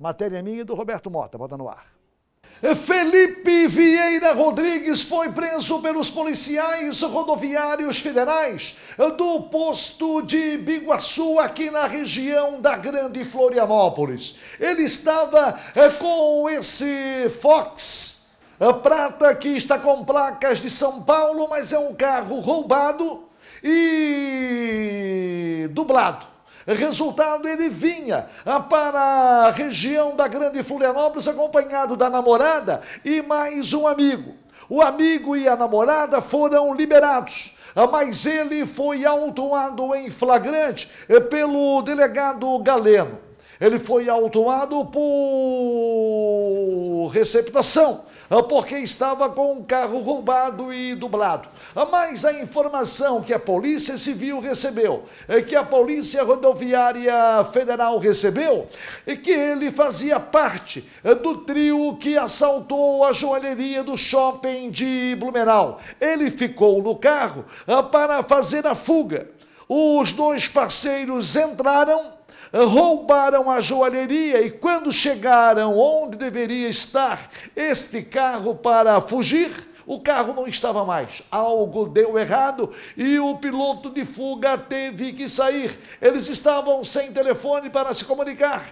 Matéria é minha e do Roberto Mota, bota no ar. Felipe Vieira Rodrigues foi preso pelos policiais rodoviários federais do posto de Biguaçu, aqui na região da Grande Florianópolis. Ele estava eh, com esse Fox eh, prata que está com placas de São Paulo, mas é um carro roubado e dublado. Resultado, ele vinha ah, para a região da Grande Florianópolis acompanhado da namorada e mais um amigo. O amigo e a namorada foram liberados ah, mas ele foi autuado em flagrante eh, pelo delegado Galeno. Ele foi autuado por receptação ah, porque estava com um carro roubado e dublado. Ah, mas a informação que a Polícia Civil recebeu, é que a Polícia Rodoviária Federal recebeu, é que ele fazia parte é, do trio que assaltou a joalheria do shopping de Blumenau. Ele ficou no carro ah, para fazer a fuga. Os dois parceiros entraram roubaram a joalheria e, quando chegaram onde deveria estar este carro para fugir, o carro não estava mais, algo deu errado e o piloto de fuga teve que sair. Eles estavam sem telefone para se comunicar.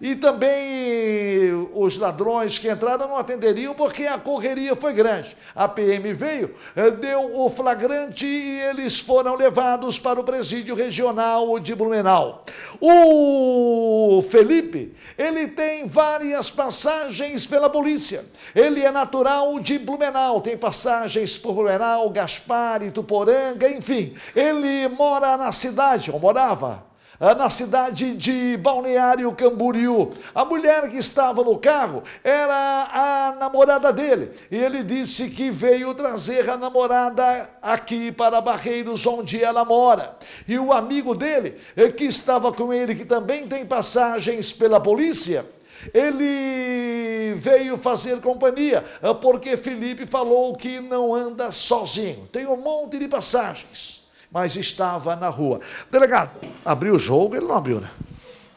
E também os ladrões que entraram não atenderiam porque a correria foi grande. A PM veio, deu o flagrante e eles foram levados para o presídio regional de Blumenau. O Felipe, ele tem várias passagens pela polícia. Ele é natural de Blumenau, tem passagens por Blumenau, Gaspar, Ituporanga, enfim. Ele mora na cidade, ou morava, ah, na cidade de Balneário Camboriú. A mulher que estava no carro era a namorada dele e ele disse que veio trazer a namorada aqui para Barreiros, onde ela mora. E o amigo dele, eh, que estava com ele, que também tem passagens pela polícia, ele veio fazer companhia, eh, porque Felipe falou que não anda sozinho. Tem um monte de passagens mas estava na rua. Delegado, abriu o jogo, ele não abriu, né?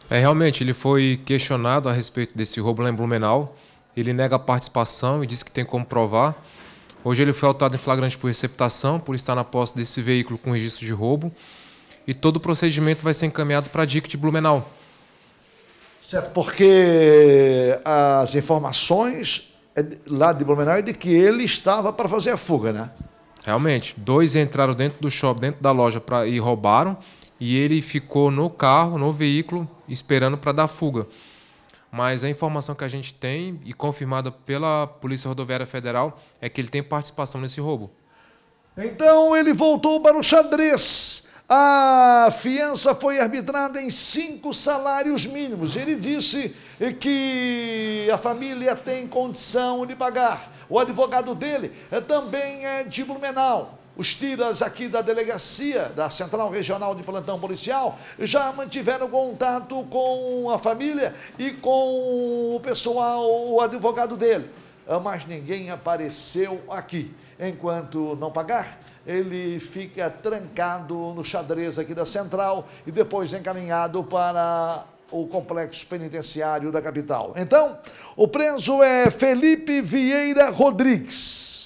É, realmente, ele foi questionado a respeito desse roubo lá em Blumenau. Ele nega a participação e diz que tem como provar. Hoje ele foi autado em flagrante por receptação, por estar na posse desse veículo com registro de roubo. E todo o procedimento vai ser encaminhado para a DIC de Blumenau. Certo, porque as informações é lá de Blumenau é de que ele estava para fazer a fuga, né? Realmente, dois entraram dentro do shopping, dentro da loja para e roubaram. E ele ficou no carro, no veículo, esperando para dar fuga. Mas a informação que a gente tem e confirmada pela Polícia Rodoviária Federal é que ele tem participação nesse roubo. Então ele voltou para o xadrez. A fiança foi arbitrada em cinco salários mínimos. Ele disse que a família tem condição de pagar. O advogado dele eh, também é de Blumenau. Os tiras aqui da delegacia, da Central Regional de Plantão Policial, já mantiveram contato com a família e com o pessoal, o advogado dele. Ah, mas ninguém apareceu aqui. Enquanto não pagar, ele fica trancado no xadrez aqui da central e depois encaminhado para o complexo penitenciário da capital. Então, o preso é Felipe Vieira Rodrigues.